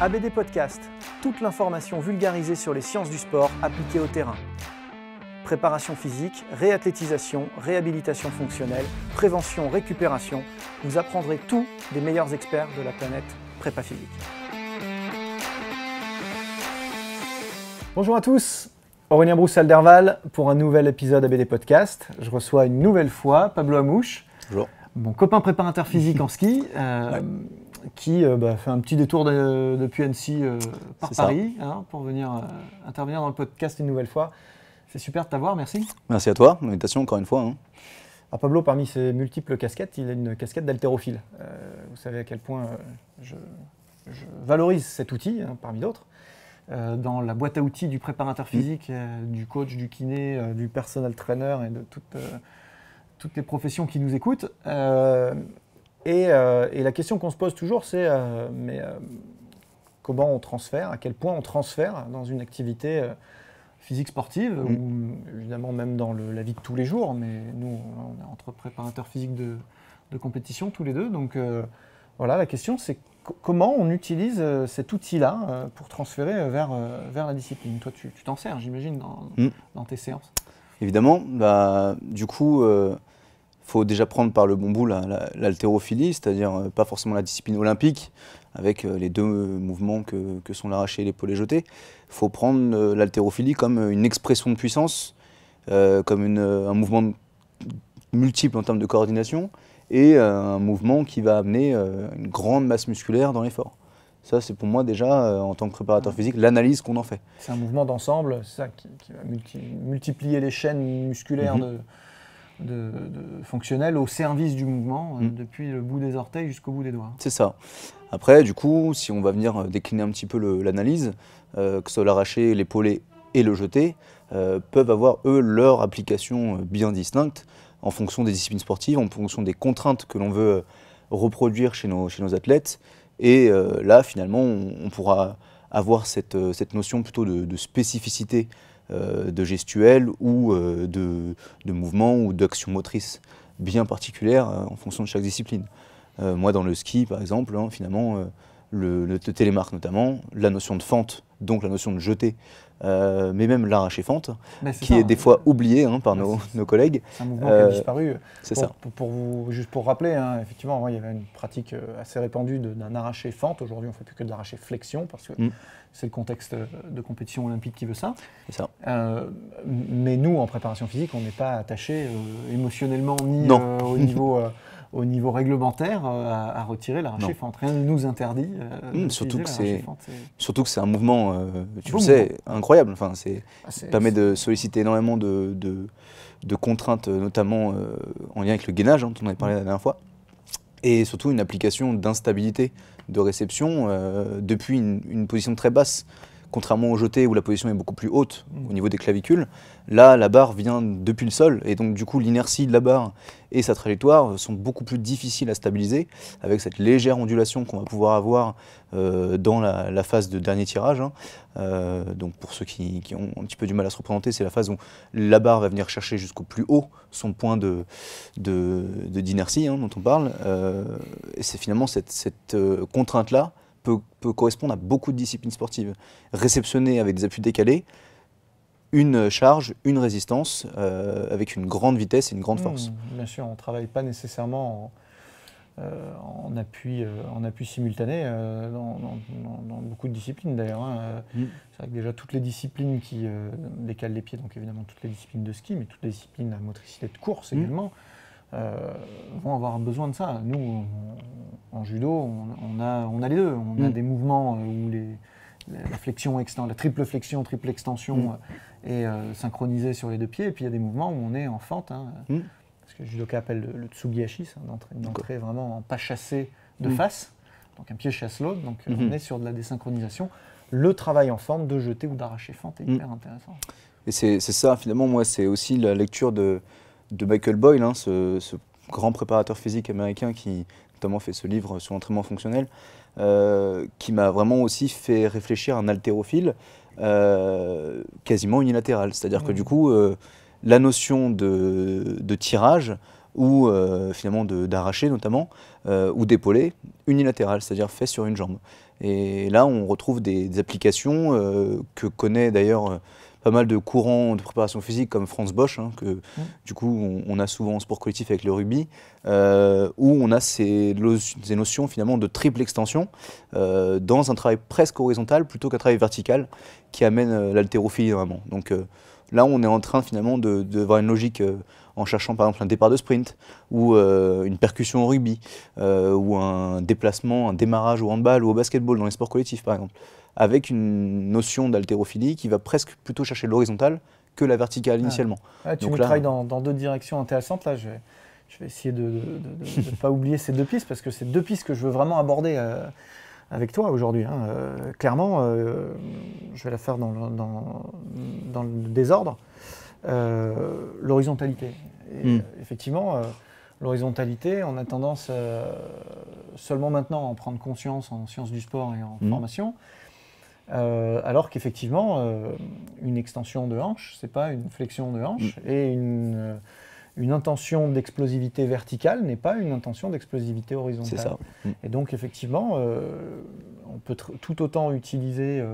ABD Podcast, toute l'information vulgarisée sur les sciences du sport appliquées au terrain. Préparation physique, réathlétisation, réhabilitation fonctionnelle, prévention, récupération, vous apprendrez tout des meilleurs experts de la planète prépa physique. Bonjour à tous, Aurélien broussel derval pour un nouvel épisode ABD Podcast. Je reçois une nouvelle fois Pablo Amouche. Bonjour. Mon copain préparateur physique en ski. Euh, qui euh, bah, fait un petit détour depuis Annecy euh, par Paris hein, pour venir euh, intervenir dans le podcast une nouvelle fois. C'est super de t'avoir, merci. Merci à toi, invitation encore une fois. Hein. Ah, Pablo, parmi ses multiples casquettes, il a une casquette d'haltérophile. vous savez à quel point je, valorise cet outil, hein, parmi d'autres. dans la boîte à outils du préparateur mm. physique, du coach, du kiné, du personal trainer et de toutes les professions qui nous écoutent. Euh, et, la question qu'on se pose toujours, c'est euh, euh, comment on transfère, à quel point on transfère dans une activité physique sportive, mm. ou évidemment même dans la vie de tous les jours, mais nous, on est entre préparateurs physiques de, compétition tous les deux, donc voilà, la question c'est comment on utilise cet outil-là pour transférer vers, la discipline Toi, tu t'en sers, j'imagine, dans, mm. tes séances. Évidemment, bah, du coup, faut déjà prendre par le bon bout l'haltérophilie, c'est-à-dire euh, pas forcément la discipline olympique, avec euh, les deux euh, mouvements que, sont l'arraché et l'épaulé jeté. faut prendre l'haltérophilie comme une expression de puissance, comme un mouvement multiple en termes de coordination, et un mouvement qui va amener une grande masse musculaire dans l'effort. Ça, c'est pour moi déjà, en tant que préparateur physique, l'analyse qu'on en fait. C'est un mouvement d'ensemble, ça, qui, va multiplier les chaînes musculaires mhm. de de, fonctionnel au service du mouvement, euh, mm. depuis le bout des orteils jusqu'au bout des doigts. C'est ça. Après, du coup, si on va venir euh, décliner un petit peu l'analyse, euh, que ce soit l'arracher, et le jeter, peuvent avoir, eux, leur application bien distincte en fonction des disciplines sportives, en fonction des contraintes que l'on veut reproduire chez nos, chez nos athlètes. Et là, finalement, on, pourra avoir cette, notion plutôt de spécificité euh, de gestuelle ou euh, de, de mouvements ou d'action motrice, bien particulière euh, en fonction de chaque discipline. moi, dans le ski, par exemple, hein, finalement, le, le, télémarque notamment, la notion de fente, donc la notion de jeter, euh, mais même l'arraché fente, qui est des hein. fois oublié hein, par nos, nos, collègues. C'est un mouvement qui a euh, disparu. C'est ça. Pour, vous, juste pour rappeler, hein, effectivement, il y avait une pratique euh, assez répandue d'un arraché fente. Aujourd'hui, on ne fait plus que de l'arraché flexion parce que mm. c'est le contexte de compétition olympique qui veut ça. C'est ça. mais nous, en préparation physique, on n'est pas attaché émotionnellement ni au niveau. au niveau réglementaire euh, à, retirer la en Rien ne nous interdit. Euh, hmm, surtout, que c'est, surtout que c'est un mouvement, euh, tu le sais, incroyable. Enfin, c'est, ça ah, permet de solliciter énormément de, de, contraintes, notamment en lien avec le gainage, hein, dont on avait parlé la dernière fois et surtout une application d'instabilité de réception depuis une, une, position très basse contrairement au jeté où la position est beaucoup plus haute mm. au niveau des clavicules, là la barre vient depuis le sol et donc du coup l'inertie de la barre et sa trajectoire sont beaucoup plus difficiles à stabiliser avec cette légère ondulation qu'on va pouvoir avoir euh, dans la, phase de dernier tirage. Hein. Euh, donc pour ceux qui, ont un petit peu du mal à se représenter, c'est la phase où la barre va venir chercher jusqu'au plus haut son point d'inertie hein, dont on parle. Euh, et c'est finalement cette contrainte-là peut, correspondre à beaucoup de disciplines sportives. Réceptionner avec des appuis décalés, une charge, une résistance, euh, avec une grande vitesse et une grande mmh, force. bien sûr, on ne travaille pas nécessairement en, euh, euh, appui, simultané dans, beaucoup de disciplines d'ailleurs. Hein. Mmh. C'est vrai que déjà toutes les disciplines qui décalent les pieds, donc évidemment toutes les disciplines de ski, mais toutes les disciplines à motricité de course mmh. également, euh, vont avoir besoin de ça. Nous, en judo, on, a, on a les deux. On a mm. des mouvements euh, où les, la flexion, la triple flexion, triple extension mm. euh, est synchronisée sur les deux pieds. Et puis il y a des mouvements où on est en fente. Hein, mm. Ce que le judoka appelle le, le tsugiyashi, une entrée vraiment en pas chassé de face. Donc un pied chasse l'autre. Donc mm-hmm. on est sur de la désynchronisation. Le travail en fente, de jeter ou d'arracher fente est hyper intéressant. Et c'est ça, finalement, moi, c'est aussi la lecture de, de Michael Boyle, hein, ce, grand préparateur physique américain qui notamment fait ce livre sur l'entraînement fonctionnel, euh, qui m'a vraiment aussi fait réfléchir un haltérophile euh, quasiment unilatéral. C'est-à-dire que du coup, euh, la notion de, tirage ou finalement d'arracher notamment, ou d'épauler, unilatéral, c'est-à-dire fait sur une jambe. Et là, on retrouve des applications que connaît d'ailleurs pas mal de courants de préparation physique comme france Bosch, hein, que mm. du coup on, a souvent en sport collectif avec le rugby, euh, où on a ces, notions finalement de triple extension euh, dans un travail presque horizontal plutôt qu'un travail vertical qui amène euh, l'haltérophilie vraiment. Donc là on est en train finalement de, voir une logique en cherchant par exemple un départ de sprint ou une percussion au rugby ou un déplacement, un démarrage au handball ou au basketball dans les sports collectifs par exemple avec une notion d'haltérophilie qui va presque plutôt chercher l'horizontale que la verticale ah. initialement. Ah, tu me dans, deux directions intéressantes. Là, je vais, essayer de ne pas oublier ces deux pistes parce que c'est deux pistes que je veux vraiment aborder euh, avec toi aujourd'hui. Hein. Euh, clairement, euh, je vais la faire dans le, désordre. l'horizontalité. Hmm. Effectivement, l'horizontalité, on a tendance seulement maintenant à en prendre conscience en sciences du sport et en hmm. formation. Euh, alors qu'effectivement, euh, une extension de hanche, c'est pas une flexion de hanche, mm. et euh, une, intention d'explosivité verticale n'est pas une intention d'explosivité horizontale. Et donc effectivement, on peut tout autant utiliser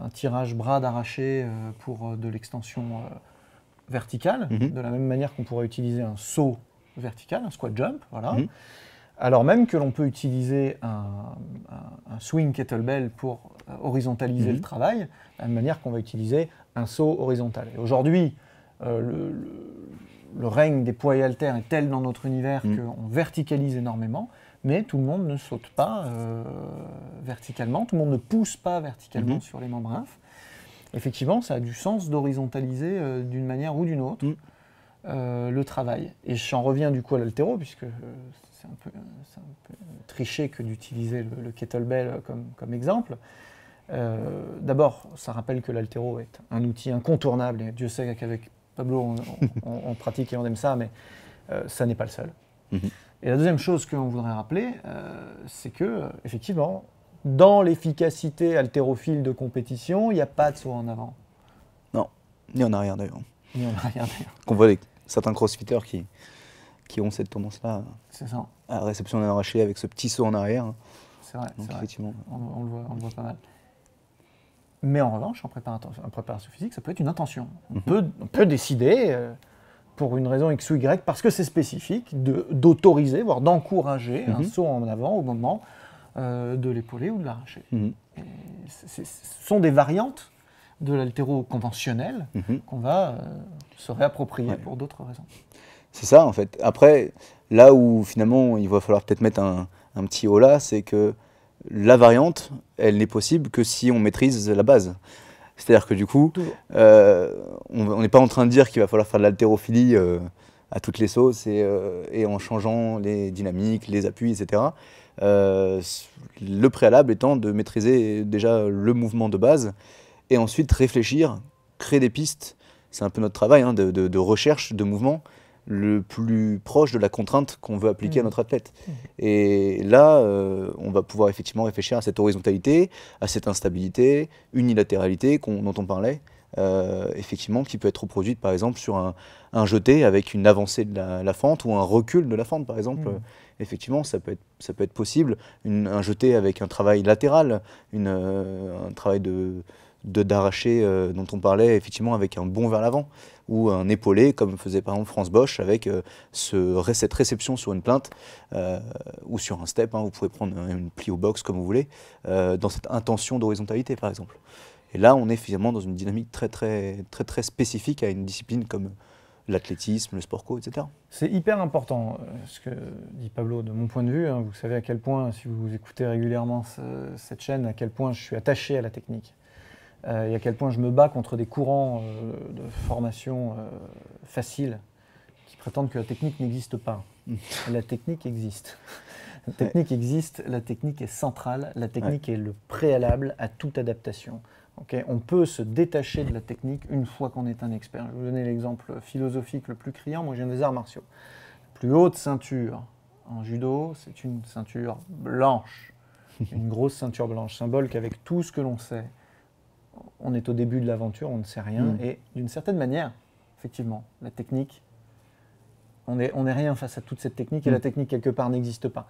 un tirage bras d'arraché pour de l'extension verticale, mm-hmm. de la même manière qu'on pourrait utiliser un saut vertical, un squat jump, voilà. Mm-hmm alors même que l'on peut utiliser un, swing kettlebell pour euh, horizontaliser le mhm. travail, de la même manière qu'on va utiliser un saut horizontal. Aujourd'hui, euh, le, règne des poids et haltères est tel dans notre univers mhm. qu'on verticalise énormément, mais tout le monde ne saute pas euh, verticalement, tout le monde ne pousse pas verticalement mhm. sur les membranes. Effectivement, ça a du sens d'horizontaliser d'une manière ou d'une autre le travail. Et j'en reviens du coup à l'altéro, puisque c'est un, peu, un triché que d'utiliser le, kettlebell comme, exemple. Euh, d'abord, ça rappelle que l'altéro est un outil incontournable, et Dieu sait qu'avec Pablo, on, pratique et on aime ça, mais euh, ça n'est pas le seul. Mhm. Et la deuxième chose qu'on voudrait rappeler, euh, c'est que, effectivement, dans l'efficacité altérophile de compétition, il n'y a pas de saut en avant. Non, ni en arrière d'ailleurs. Ni en arrière d'ailleurs. Qu'on voit avec certains crossfitters qui, qui ont cette tendance-là à réception d'un arraché avec ce petit saut en arrière. C'est vrai, On, le voit, pas mal. Mais en revanche, en préparation, en préparation physique, ça peut être une intention. On, mhm. peut, on peut, décider, euh, pour une raison X ou Y, parce que c'est spécifique, d'autoriser, voire d'encourager un mhm. saut en avant au moment euh, de l'épauler ou de l'arracher. Mhm. Ce sont des variantes de l'altéro conventionnel qu'on va euh, se réapproprier pour d'autres raisons. C'est ça, en fait. Après, là où finalement il va falloir peut-être mettre un, petit haut là, c'est que la variante, elle n'est possible que si on maîtrise la base. C'est-à-dire que du coup, euh, on n'est pas en train de dire qu'il va falloir faire de l'haltérophilie euh, à toutes les sauces euh, et, en changeant les dynamiques, les appuis, etc. le préalable étant de maîtriser déjà le mouvement de base et ensuite réfléchir, créer des pistes. C'est un peu notre travail hein, de, de recherche, de mouvement le plus proche de la contrainte qu'on veut appliquer à mmh. notre athlète. Mmh. Et là, euh, on va pouvoir effectivement réfléchir à cette horizontalité, à cette instabilité, unilatéralité dont on parlait, euh, effectivement, qui peut être reproduite par exemple sur un, jeté avec une avancée de la, fente ou un recul de la fente par exemple. Mmh. Effectivement, ça peut être, ça peut être possible. un jeté avec un travail latéral, une, euh, un travail de d'arracher euh, dont on parlait effectivement avec un bond vers l'avant ou un épaulé comme faisait par exemple France Bosch avec euh, ce, cette réception sur une plainte euh, ou sur un step, hein, vous pouvez prendre une plie au box comme vous voulez, dans cette intention d'horizontalité par exemple. Et là on est finalement dans une dynamique très très très très spécifique à une discipline comme l'athlétisme, le sport co, etc. C'est hyper important ce que dit Pablo de mon point de vue. Hein. vous savez à quel point, si vous écoutez régulièrement cette chaîne, à quel point je suis attaché à la technique euh, et à quel point je me bats contre des courants euh, de formation euh, faciles qui prétendent que la technique n'existe pas. la technique existe. La technique existe, la technique est centrale, la technique est le préalable à toute adaptation. on peut se détacher de la technique une fois qu'on est un expert. Je vais vous donner l'exemple philosophique le plus criant. Moi, je viens des arts martiaux. La plus haute ceinture en judo, c'est une ceinture blanche, une grosse ceinture blanche, symbole qu'avec tout ce que l'on sait, on est au début de l'aventure, on ne sait rien. Mm. Et d'une certaine manière, effectivement, la technique, on n'est rien face à toute cette technique et la mm. technique, quelque part, n'existe pas.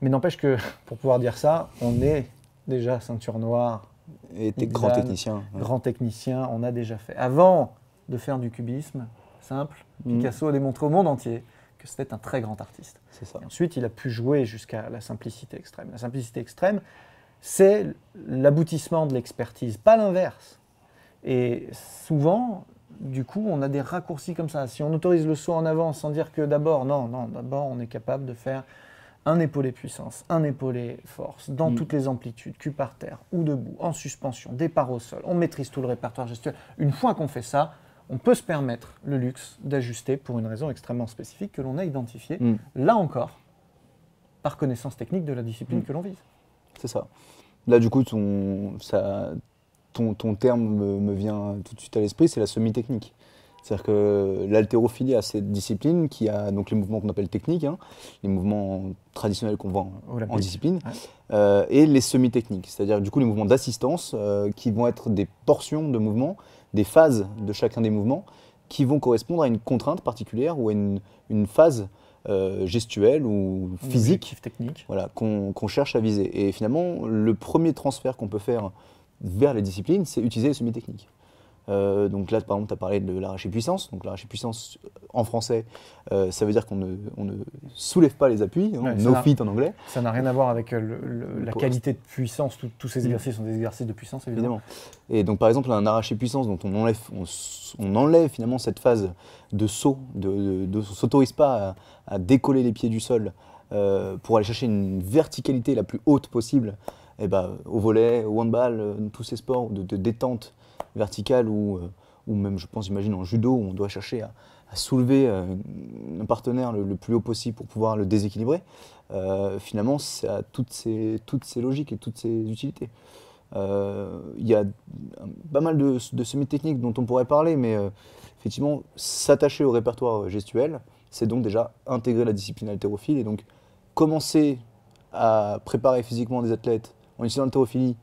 Mais n'empêche que, pour pouvoir dire ça, on est déjà ceinture noire. Et des grand technicien. Grand on a déjà fait. Avant de faire du cubisme simple, mm. Picasso a démontré au monde entier que c'était un très grand artiste. C'est Ça. ensuite, il a pu jouer jusqu'à la simplicité extrême. La simplicité extrême, c'est l'aboutissement de l'expertise, pas l'inverse. Et souvent, du coup, on a des raccourcis comme ça. Si on autorise le saut en avant sans dire que d'abord, non, non, d'abord on est capable de faire un épaulé puissance, un épaulé force, dans mm. toutes les amplitudes, cul par terre ou debout, en suspension, départ au sol, on maîtrise tout le répertoire gestuel. Une fois qu'on fait ça, on peut se permettre le luxe d'ajuster pour une raison extrêmement spécifique que l'on a identifiée, mm. là encore, par connaissance technique de la discipline mm. que l'on vise. C'est ça. Là, du coup, ton, ton, terme me, vient tout de suite à l'esprit, c'est la semi-technique. C'est-à-dire que l'haltérophilie a cette discipline qui a donc les mouvements qu'on appelle techniques, hein, les mouvements traditionnels qu'on voit oh, en, discipline, euh, et les semi-techniques, c'est-à-dire du coup les mouvements d'assistance euh, qui vont être des portions de mouvements, des phases de chacun des mouvements qui vont correspondre à une contrainte particulière ou à une, une phase euh, gestuelle ou physique, voilà, qu'on cherche à viser. Et finalement, le premier transfert qu'on peut faire vers les disciplines, c'est utiliser les semi techniques. Euh, donc là, par exemple, tu as parlé de l'arraché puissance. Donc l'arraché puissance, euh, en français, euh, ça veut dire qu'on ne, soulève pas les appuis, hein, no feet en anglais. Ça n'a rien à voir avec la qualité de puissance. tous ces mm. exercices sont des exercices de puissance, évidemment. Et donc, par exemple, un arraché puissance dont on enlève, on, enlève finalement cette phase de saut, de, de, s'autorise pas à, décoller les pieds du sol pour aller chercher une verticalité la plus haute possible. Et eh ben, au volet, au handball, tous ces sports de détente, verticale ou, euh, ou même, je pense, j'imagine, en judo, où on doit chercher à, soulever euh, un partenaire le, plus haut possible pour pouvoir le déséquilibrer, euh, finalement, ça a toutes ces, toutes ces logiques et toutes ces utilités. Il y a pas mal de, semi-techniques dont on pourrait parler, mais effectivement, s'attacher au répertoire gestuel, c'est donc déjà intégrer la discipline haltérophile et donc commencer à préparer physiquement des athlètes en utilisant l'haltérophilie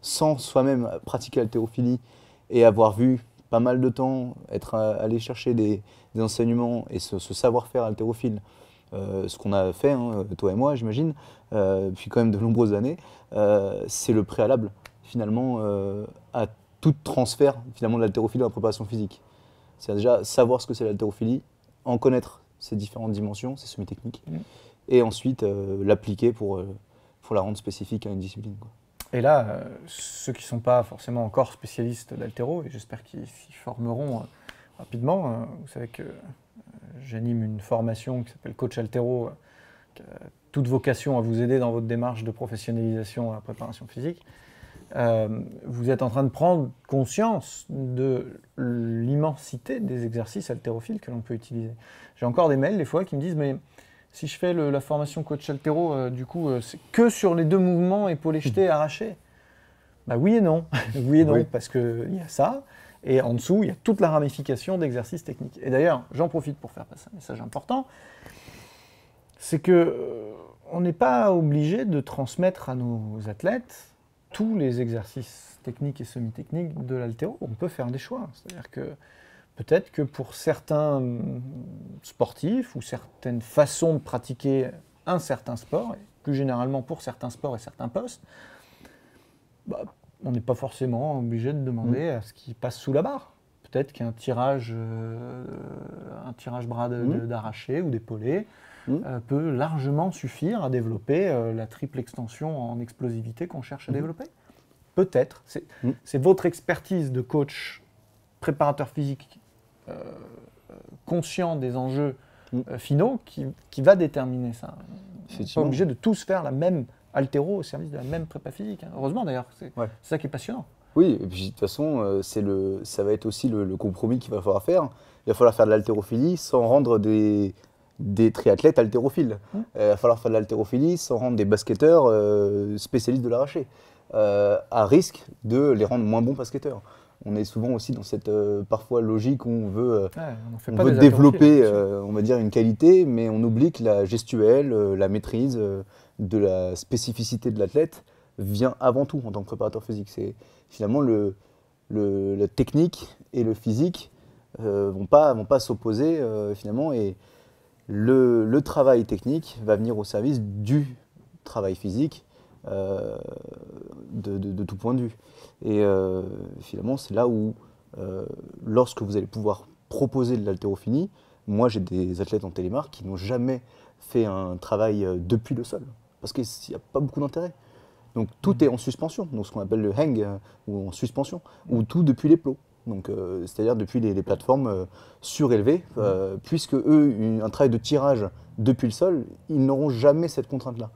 sans soi-même pratiquer l'haltérophilie et avoir vu pas mal de temps, être euh, allé chercher des, enseignements et ce, savoir-faire altérophile, euh, ce qu'on a fait, hein, toi et moi, j'imagine, euh, depuis quand même de nombreuses années, c'est le préalable finalement à tout transfert finalement de l'altérophile à la préparation physique. C'est déjà savoir ce que c'est l'altérophilie, en connaître ses différentes dimensions, ses semi-techniques, mm. et ensuite l'appliquer pour, pour la rendre spécifique à une discipline. Et là, euh, ceux qui ne sont pas forcément encore spécialistes d'altéro, et j'espère qu'ils s'y formeront euh, rapidement, euh, vous savez que j'anime une formation qui s'appelle Coach Altero, qui a toute vocation à vous aider dans votre démarche de professionnalisation à la préparation physique. vous êtes en train de prendre conscience de l'immensité des exercices altérophiles que l'on peut utiliser. J'ai encore des mails des fois qui me disent mais si je fais la formation coach altero, euh, du coup, euh, c'est que sur les deux mouvements, épaules et hmm. arraché Bah oui et non. oui et non, parce qu'il y a ça. Et en dessous, il y a toute la ramification d'exercices techniques. Et d'ailleurs, j'en profite pour faire passer un message important. C'est que euh, on n'est pas obligé de transmettre à nos athlètes tous les exercices techniques et semi-techniques de l'altéro. On peut faire des choix. C'est-à-dire que peut-être que pour certains sportifs ou certaines façons de pratiquer un certain sport, et plus généralement pour certains sports et certains postes, bah, on n'est pas forcément obligé de demander mm. à ce qui passe sous la barre. Peut-être qu'un tirage, euh, un tirage bras mm. d'arraché ou d'épaulé mm. euh, peut largement suffire à développer euh, la triple extension en explosivité qu'on cherche à mm-hmm. développer. Peut-être. C'est votre expertise de coach préparateur physique euh, conscient des enjeux mm. euh, finaux qui, va déterminer ça. On n'est pas obligé de tous faire la même altéro au service de la même prépa physique. Hein. Heureusement d'ailleurs, c'est ça qui est passionnant. Oui, et puis de toute façon, euh, c'est le, ça va être aussi le, compromis qu'il va falloir faire. Il va falloir faire de l'altérophilie sans rendre des, des triathlètes altérophiles mm. il va falloir faire de l'haltérophilie sans rendre des basketteurs spécialistes de l'arraché. Euh, à risque de les rendre moins bons basketteurs on est souvent aussi dans cette euh, parfois logique où on veut, euh, développer, hein, on va dire, une qualité, mais on oublie que la gestuelle, la maîtrise de la spécificité de l'athlète vient avant tout en tant que préparateur physique. C'est finalement la technique et le physique ne vont pas, vont pas s'opposer finalement et le, travail technique va venir au service du travail physique euh, de, tout point de vue. Et euh, finalement, c'est là où, euh, lorsque vous allez pouvoir proposer de l'haltérophilie, moi j'ai des athlètes en télémarque qui n'ont jamais fait un travail depuis le sol, parce qu'il n'y a pas beaucoup d'intérêt. Donc tout est en suspension, donc ce qu'on appelle le hang, ou en suspension, ou tout depuis les plots. Donc, c'est-à-dire depuis les, plateformes surélevées, puisque eux, un travail de tirage depuis le sol, ils n'auront jamais cette contrainte-là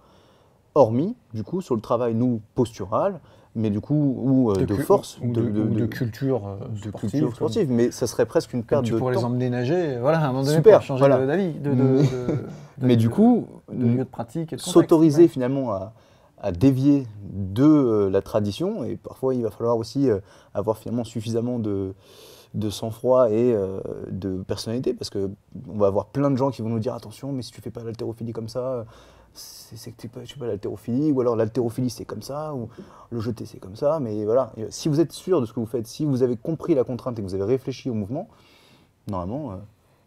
hormis, du coup, sur le travail, nous, postural, mais du coup, ou euh, de, force, ou de, de, de, culture euh, sportive. mais ça serait presque une perte de temps. Tu pourrais les emmener nager, voilà, un moment donné, Super, pour changer voilà. d'avis. mais du coup, s'autoriser finalement à, à dévier de euh, la tradition. Et parfois, il va falloir aussi euh, avoir finalement suffisamment de, de sang-froid et euh, de personnalité, parce que on va avoir plein de gens qui vont nous dire attention, mais si tu fais pas l'altérophilie comme ça, c'est que tu ne fais pas l'altérophilie ou alors l'altérophilie c'est comme ça, ou le jeté c'est comme ça, mais voilà. si vous êtes sûr de ce que vous faites, si vous avez compris la contrainte et que vous avez réfléchi au mouvement, normalement.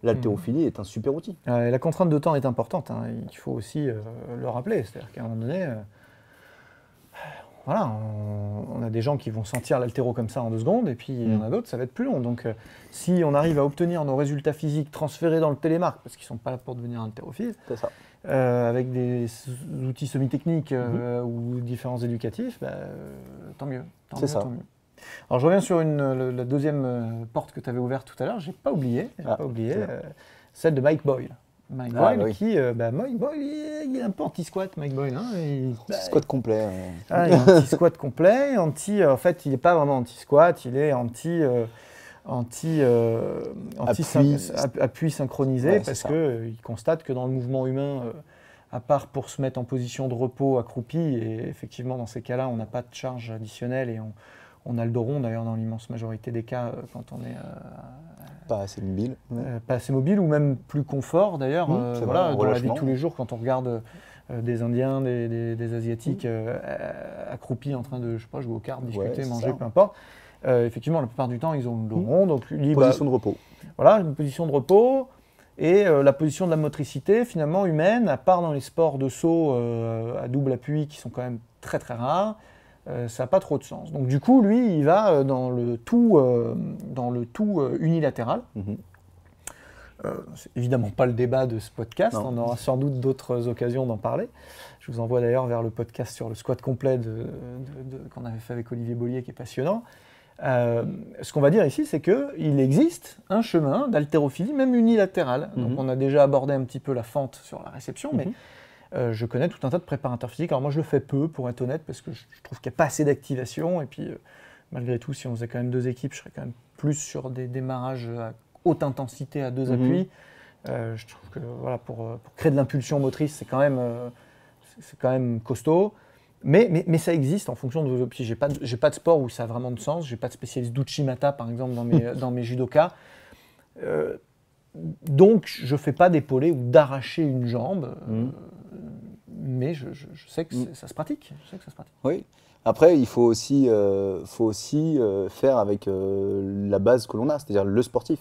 l'altérophilie hmm. est un super outil. la contrainte de temps est importante, hein, il faut aussi le rappeler. C'est-à-dire qu'à un moment donné, voilà, on, a des gens qui vont sentir l'altéro comme ça en deux secondes, et puis il y en a mm. d'autres, ça va être plus long. Donc euh, si on arrive à obtenir nos résultats physiques transférés dans le télémarque, parce qu'ils ne sont pas là pour devenir un euh, avec des outils semi-techniques euh, mm-hmm. ou différents éducatifs, bah, euh, tant mieux. C'est ça. Alors je reviens sur la deuxième porte que tu avais ouverte tout à l'heure, j'ai pas oublié, ah, pas oublié celle de Mike Boyle. Ah, bah euh, bah, Mike Boyle, qui, il, est un peu anti-squat, Mike Boyle. Hein, il, squat bah, complet. Ah, anti-squat complet, anti, euh, en fait, il n'est pas vraiment anti-squat, il est anti... Euh, anti, appui, synchronisé parce qu'il constate que dans le mouvement humain, à part pour se mettre en position de repos accroupi, et effectivement dans ces cas-là, on n'a pas de charge additionnelle et on, on a le dos rond d'ailleurs dans l'immense majorité des cas quand on est pas assez mobile. Euh, pas assez mobile ou même plus confort d'ailleurs. Mmh, euh, dans la vie tous les jours, quand on regarde euh, des Indiens, des, Asiatiques mmh. accroupis en train de je sais pas, jouer aux cartes, discuter, manger, peu importe. effectivement, la plupart du temps, ils ont le mmh. rond, donc bah, Position de repos. Voilà, une position de repos. Et la position de la motricité, finalement, humaine, à part dans les sports de saut à double appui qui sont quand même très très rares, euh, ça n'a pas trop de sens. Donc du coup, lui, il va euh, dans le tout, euh, dans le tout unilatéral. Mhm. c'est évidemment pas le débat de ce podcast, on aura sans doute d'autres occasions d'en parler. Je vous envoie d'ailleurs vers le podcast sur le squat complet qu'on avait fait avec Olivier Bollier qui est passionnant. ce qu'on va dire ici, c'est qu'il existe un chemin d'haltérophilie, même unilatéral. Donc mhm. on a déjà abordé un petit peu la fente sur la réception, mais mhm. Euh, je connais tout un tas de préparateurs physiques. Alors moi, je le fais peu, pour être honnête, parce que je, trouve qu'il n'y a pas assez d'activation. Et puis, euh, malgré tout, si on faisait quand même deux équipes, je serais quand même plus sur des démarrages à haute intensité à deux mhm. appuis. Euh, je trouve que voilà, pour, créer de l'impulsion motrice, c'est quand même, quand même costaud. Mais, mais, ça existe en fonction de vos J'ai pas, pas de sport où ça a vraiment de sens. Je n'ai pas de spécialiste d'Uchimata, par exemple, dans mes, dans mes judokas donc, je ne fais pas d'épauler ou d'arracher une jambe, mais je, sais que ça se pratique. Oui. Après, il faut aussi, euh, euh, faire avec euh, la base que l'on a, c'est-à-dire le sportif.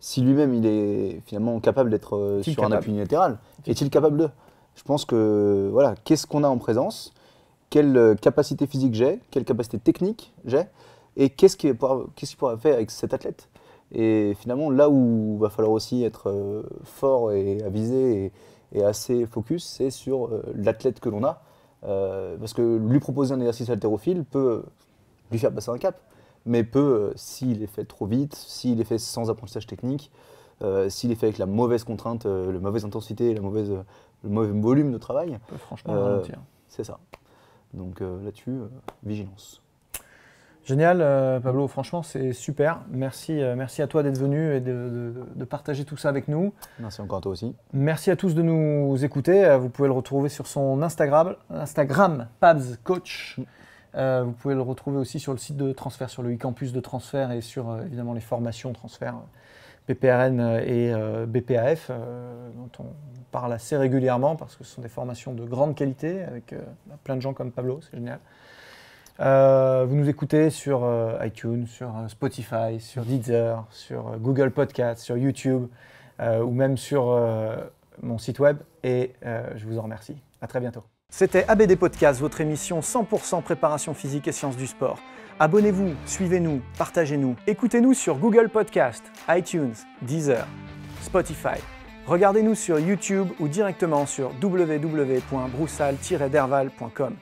Si lui-même il est finalement capable d'être sur un appui unilatéral, est-il capable de Je pense que voilà, qu'est-ce qu'on a en présence Quelle capacité physique j'ai Quelle capacité technique j'ai Et qu'est-ce qu'il qu pourra faire avec cet athlète et finalement, là où il va falloir aussi être euh, fort et avisé et, assez focus, c'est sur euh, l'athlète que l'on a. Euh, parce que lui proposer un exercice haltérophile peut lui faire passer un cap, mais peut, s'il est fait trop vite, s'il est fait sans apprentissage technique, s'il est fait avec la mauvaise contrainte, la mauvaise intensité, la mauvaise, le mauvais volume de travail, franchement C'est ça. Donc là-dessus, vigilance. Génial, euh, Pablo. Franchement, c'est super. Merci, euh, merci à toi d'être venu et de, partager tout ça avec nous. Merci encore à toi aussi. Merci à tous de nous écouter. Euh, vous pouvez le retrouver sur son Instagram, Instagram Pabs Coach. Mm. vous pouvez le retrouver aussi sur le site de transfert, sur le e-campus de transfert et sur évidemment les formations transfert PPRN et BPAF, dont on parle assez régulièrement parce que ce sont des formations de grande qualité avec plein de gens comme Pablo. C'est génial. Euh, vous nous écoutez sur euh, iTunes, sur euh, Spotify, sur Deezer, sur Google Podcast, sur YouTube ou même sur mon site web. Et je vous en remercie. À très bientôt. C'était ABD Podcast, votre émission 100% préparation physique et sciences du sport. Abonnez-vous, suivez-nous, partagez-nous. Écoutez-nous sur Google Podcast, iTunes, Deezer, Spotify. Regardez-nous sur YouTube ou directement sur www.broussal-derval.com.